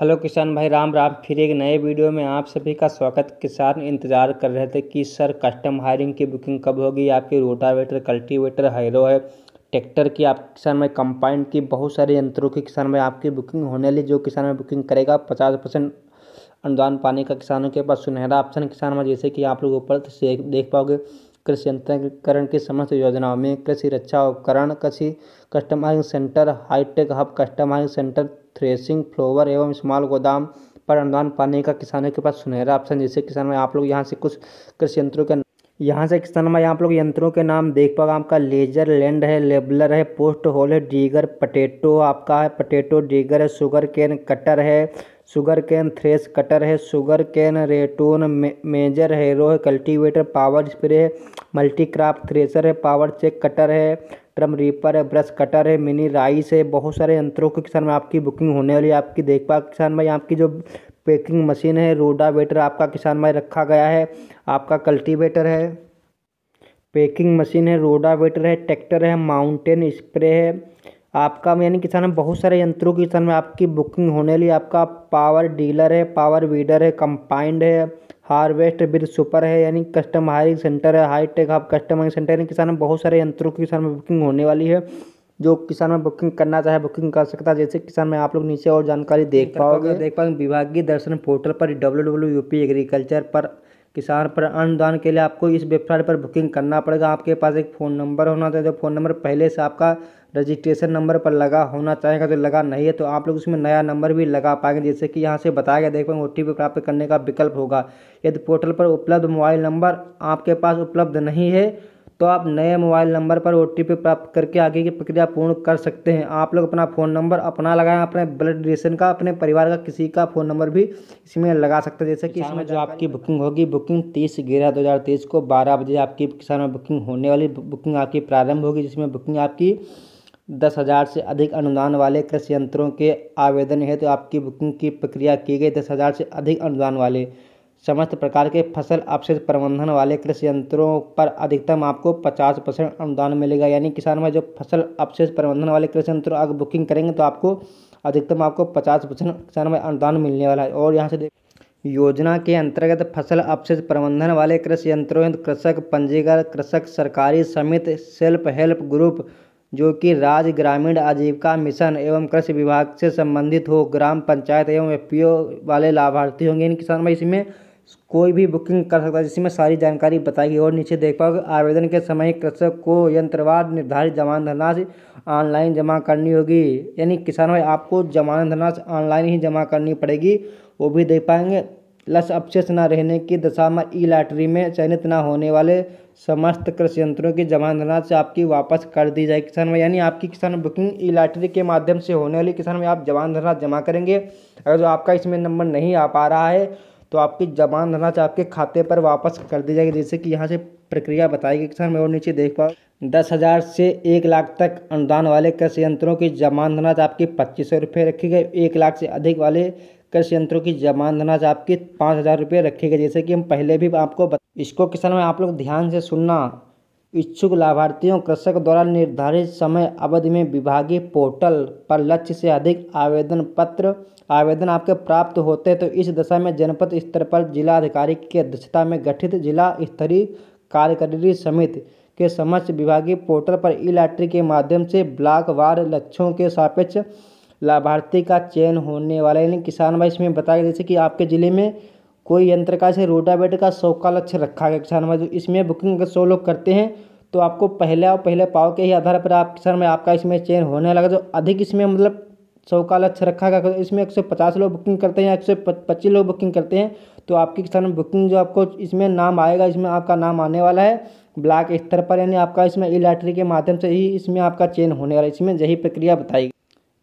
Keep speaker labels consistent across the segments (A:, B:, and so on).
A: hello किसान भाई राम राम फिर एक नए वीडियो में आप सभी का स्वागत किसान इंतज़ार कर रहे थे कि सर कस्टम हायरिंग की बुकिंग कब होगी आपकी रोटावेटर कल्टीवेटर हैरो है ट्रैक्टर की आप किसान में कंपाइंड की बहुत सारे यंत्रों की किसान में आपकी बुकिंग होने ली जो किसान में बुकिंग करेगा पचास परसेंट अनुदान पाने का किसानों के पास सुनहरा ऑप्शन किसान में जैसे कि आप लोग ऊपर तो से देख पाओगे कृषि यंत्रीकरण की समस्त योजनाओं में कृषि रक्षा उपकरण कृषि customizing centre hi tech hub customizing centre threshing floor एवं स्मॉल गोदाम पर अनुदान पाने का किसानों के पास सुनहरा ऑप्शन जैसे किसान में आप लोग यहाँ से कुछ कृषि यंत्रों के यहाँ से किसान में आप लोग यंत्रों के नाम देख पाओगे आपका लेजर लैंड है लेबलर है पोस्ट होल है डीगर पटेटो आपका है पटेटो डीगर है शुगर कैन कटर है शुगर कैन थ्रेस कटर है शुगर कैन रेटोन मे, मेजर हैरो है कल्टीवेटर पावर स्प्रे है मल्टी क्राफ्ट थ्रेसर है पावर चेक कटर है ट्रम रीपर ब्रश कटर है मिनी राइस है बहुत सारे यंत्रों की किसान में आपकी बुकिंग होने वाली है आपकी देखभाल किसान भाई आपकी जो पैकिंग मशीन है रोडावेटर आपका किसान भाई रखा गया है आपका कल्टीवेटर है पैकिंग मशीन है रोडावेटर है ट्रैक्टर है माउंटेन स्प्रे है आपका यानी किसान में बहुत सारे यंत्रों की किसान में आपकी बुकिंग होने वाली आपका पावर डीलर है पावर वीडर है कंपाइंड है हार्वेस्ट विद सुपर है यानी कस्टम हायरिंग सेंटर है hi tech hub custom hiring centre यानी किसान में बहुत सारे यंत्रों की किसान में बुकिंग होने वाली है जो किसान में बुकिंग करना चाहे बुकिंग कर सकता है जैसे किसान में आप लोग नीचे और जानकारी देख पाओगे देख पाओगे विभागीय दर्शन पोर्टल पर W W U P agriculture पर किसान पर अनुदान के लिए आपको इस वेबसाइट पर बुकिंग करना पड़ेगा आपके पास एक फ़ोन नंबर होना चाहिए जो फ़ोन नंबर पहले से आपका रजिस्ट्रेशन नंबर पर लगा होना चाहेगा तो लगा नहीं है तो आप लोग उसमें नया नंबर भी लगा पाएंगे जैसे कि यहाँ से बताया गया देख पाएंगे ओ प्राप्त करने का विकल्प होगा यदि पोर्टल पर उपलब्ध मोबाइल नंबर आपके पास उपलब्ध नहीं है तो आप नए मोबाइल नंबर पर ओ प्राप्त करके आगे की प्रक्रिया पूर्ण कर सकते हैं आप लोग अपना फ़ोन नंबर अपना लगाएं अपने ब्लड रिलेशन का अपने परिवार का किसी का फ़ोन नंबर भी इसमें लगा सकते हैं जैसे कि इसमें जो आपकी बुकिंग होगी बुकिंग तीस ग्यारह दो हज़ार तेईस को बारह बजे आपकी किसान में बुकिंग होने वाली बुकिंग आपकी प्रारंभ होगी जिसमें बुकिंग आपकी दस हज़ार से अधिक अनुदान वाले कृषि यंत्रों के आवेदन है तो आपकी बुकिंग की प्रक्रिया की गई दस हज़ार से अधिक अनुदान वाले समस्त प्रकार के फसल अवशेष प्रबंधन वाले कृषि यंत्रों पर अधिकतम आपको 50 परसेंट अनुदान मिलेगा यानी किसान भाई जो फसल अवशेष प्रबंधन वाले कृषि यंत्रों अगर बुकिंग करेंगे तो आपको अधिकतम आपको 50 परसेंट किसान में अनुदान मिलने वाला है और यहाँ से योजना के अंतर्गत फसल अवशेष प्रबंधन वाले कृषि यंत्रों कृषक पंजीकरण कृषक सरकारी समिति सेल्फ हेल्प ग्रुप जो कि राज्य ग्रामीण आजीविका मिशन एवं कृषि विभाग से संबंधित हो ग्राम पंचायत एवं एफ वाले लाभार्थी होंगे इन किसान भाई इसमें कोई भी बुकिंग कर सकता है जिसमें सारी जानकारी बताएगी और नीचे देख पाओगे आवेदन के समय कृषक को यंत्रवाद निर्धारित जमानत धनराशि ऑनलाइन जमा करनी होगी यानी किसान भाई आपको जमानत धनराशि ऑनलाइन ही जमा करनी पड़ेगी वो भी देख पाएंगे प्लस अवशेष न रहने की दशा में ई लाटरी में चयनित ना होने वाले समस्त कृषि यंत्रों की जमा धनराशि आपकी वापस कर दी जाएगी किसान भाई यानी आपकी किसान बुकिंग ई लाटरी के माध्यम से होने वाली किसान भाई आप जमा धनराशि जमा करेंगे अगर जो आपका इसमें नंबर नहीं आ पा रहा है तो आपकी जमान धनराशि आपके खाते पर वापस कर दी जाएगी जैसे कि यहाँ से प्रक्रिया बताई गई किसान मैं और नीचे देख पाऊँ दस हज़ार से एक लाख तक अनुदान वाले कृषि यंत्रों की जमान राशि आपकी पच्चीस सौ रुपये रखी गई एक लाख से अधिक वाले कृषि यंत्रों की जमान राशि आपकी पाँच हज़ार रुपये रखी गई जैसे कि हम पहले भी आपको बता इसको किसान में आप लोग ध्यान से सुनना इच्छुक लाभार्थियों कृषक द्वारा निर्धारित समय अवधि में विभागीय पोर्टल पर लक्ष्य से अधिक आवेदन पत्र आवेदन आपके प्राप्त होते तो इस दशा में जनपद स्तर पर जिलाधिकारी की अध्यक्षता में गठित जिला स्तरीय कार्यकारिणी समिति के समक्ष विभागीय पोर्टल पर ई लाटरी के माध्यम से ब्लॉकवार लक्ष्यों के सापेक्ष लाभार्थी का चयन होने वाला यानी किसान भाई इसमें बताया जैसे कि आपके ज़िले में कोई यंत्र का से रोटावेटर का सौ का लक्ष्य रखा गया किसान जो इसमें बुकिंग अगर सौ लोग करते हैं तो आपको पहले और पहले पाव के ही आधार पर आप किसान में आपका इसमें चयन होने लगा जो अधिक इसमें मतलब सौ का लक्ष्य रखा गया इसमें एक सौ पचास लोग बुकिंग करते हैं एक सौ पच्चीस लोग बुकिंग करते हैं तो आपकी किसान बुकिंग जो आपको इसमें नाम आएगा इसमें आपका नाम आने वाला है ब्लॉक स्तर पर यानी आपका इसमें ई के माध्यम से ही इसमें आपका चेन होने वाला है इसमें यही प्रक्रिया बताई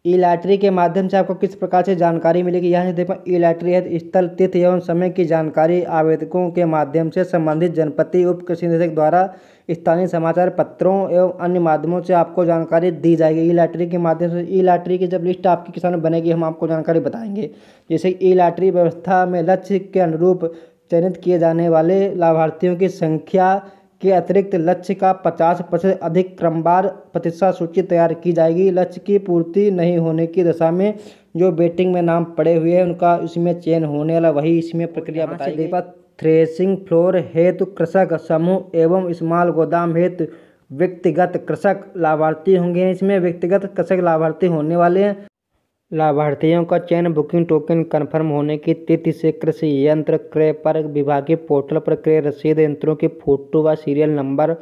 A: ई लॉटरी के माध्यम से आपको किस प्रकार से जानकारी मिलेगी यहाँ से देखो ई लॉटरी है स्थल तिथि एवं समय की जानकारी आवेदकों के माध्यम से संबंधित जनपति उप कृषि निदेशक द्वारा स्थानीय समाचार पत्रों एवं अन्य माध्यमों से आपको जानकारी दी जाएगी ई लॉटरी के माध्यम से ई लॉटरी की जब लिस्ट आपकी किसान बनेगी हम आपको जानकारी बताएंगे जैसे ई लॉटरी व्यवस्था में लक्ष्य के अनुरूप चयनित किए जाने वाले लाभार्थियों की संख्या के अतिरिक्त लक्ष्य का पचास प्रतिशत अधिक क्रमवार प्रतिशत सूची तैयार की जाएगी लक्ष्य की पूर्ति नहीं होने की दशा में जो बेटिंग में नाम पड़े हुए हैं उनका इसमें चयन होने वाला वही इसमें प्रक्रिया बताई गई थ्रेसिंग फ्लोर हेतु कृषक समूह एवं स्मॉल गोदाम हेतु व्यक्तिगत कृषक लाभार्थी होंगे इसमें व्यक्तिगत कृषक लाभार्थी होने वाले हैं लाभार्थियों का चयन बुकिंग टोकन कन्फर्म होने की तिथि से कृषि यंत्र क्रय पर विभागीय पोर्टल पर क्रय रसीद यंत्रों के फोटो व सीरियल नंबर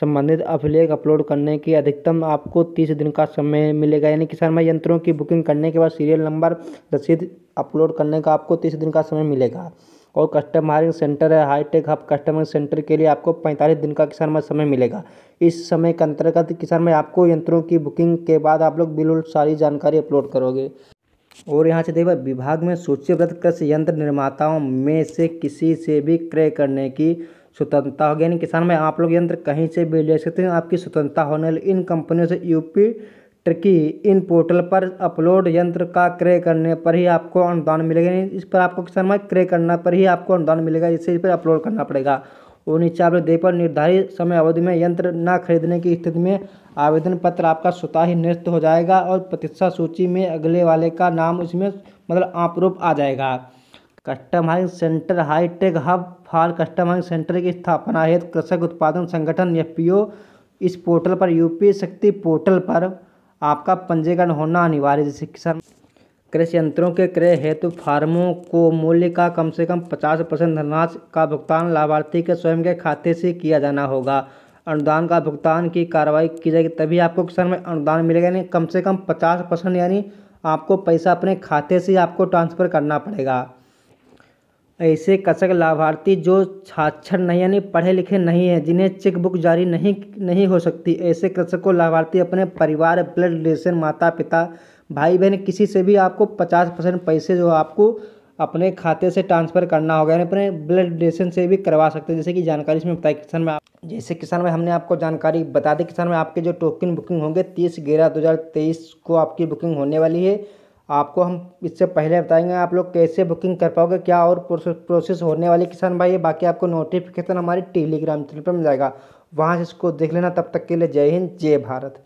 A: संबंधित अभिलेख अपलोड करने की अधिकतम आपको तीस दिन का समय मिलेगा यानी किसान भाई यंत्रों की बुकिंग करने के बाद सीरियल नंबर रसीद अपलोड करने का आपको तीस दिन का समय मिलेगा और कस्टमर सेंटर है हाईटेक हब कस्टमर सेंटर के लिए आपको पैंतालीस दिन का किसान में समय मिलेगा इस समय के अंतर्गत किसान में आपको यंत्रों की बुकिंग के बाद आप लोग बिल सारी जानकारी अपलोड करोगे और यहाँ से देखा विभाग में सूचीबद्ध कृषि यंत्र निर्माताओं में से किसी से भी क्रय करने की स्वतंत्रता होगी यानी किसान में आप लोग यंत्र कहीं से भी ले सकते हैं आपकी स्वतंत्रता होने इन कंपनियों से यूपी की इन पोर्टल पर अपलोड यंत्र का क्रय करने पर ही आपको अनुदान मिलेगा इस पर आपको किसान में क्रय करना पर ही आपको अनुदान मिलेगा इसे इस पर अपलोड करना पड़ेगा और नीचे दे पर निर्धारित समय अवधि में यंत्र न खरीदने की स्थिति में आवेदन पत्र आपका स्वतः ही निरस्त हो जाएगा और प्रतीक्षा सूची में अगले वाले का नाम इसमें मतलब आपरूप आ जाएगा customise centre hi tech hub for customise centre की स्थापना हेतु कृषक उत्पादन संगठन एफ इस पोर्टल पर यूपी शक्ति पोर्टल पर आपका पंजीकरण होना अनिवार्य जैसे किसान कृषि यंत्रों के क्रय हेतु फार्मों को मूल्य का कम से कम 50 परसेंट धनराश का भुगतान लाभार्थी के स्वयं के खाते से किया जाना होगा अनुदान का भुगतान की कार्रवाई की जाएगी तभी आपको किसान में अनुदान मिलेगा यानी कम से कम 50 परसेंट यानी आपको पैसा अपने खाते से आपको ट्रांसफ़र करना पड़ेगा ऐसे कृषक लाभार्थी जो साक्षर नहीं यानी पढ़े लिखे नहीं हैं जिन्हें चेक बुक जारी नहीं नहीं हो सकती ऐसे कृषक को लाभार्थी अपने परिवार ब्लड रिलेशन माता पिता भाई बहन किसी से भी आपको पचास परसेंट पैसे जो आपको अपने खाते से ट्रांसफ़र करना होगा यानी अपने ब्लड रिलेशन से भी करवा सकते हैं जैसे कि जानकारी इसमें बताई किसान में आप जैसे किसान में हमने आपको जानकारी बता दी किसान में आपके जो टोकन बुकिंग होंगे तीस ग्यारह दो हज़ार तेईस को आपकी बुकिंग होने वाली है आपको हम इससे पहले बताएंगे आप लोग कैसे बुकिंग कर पाओगे क्या और प्रोसेस होने वाले किसान भाई है बाकी आपको नोटिफिकेशन हमारे टेलीग्राम चैनल पर मिल जाएगा वहाँ से इसको देख लेना तब तक के लिए जय हिंद जय भारत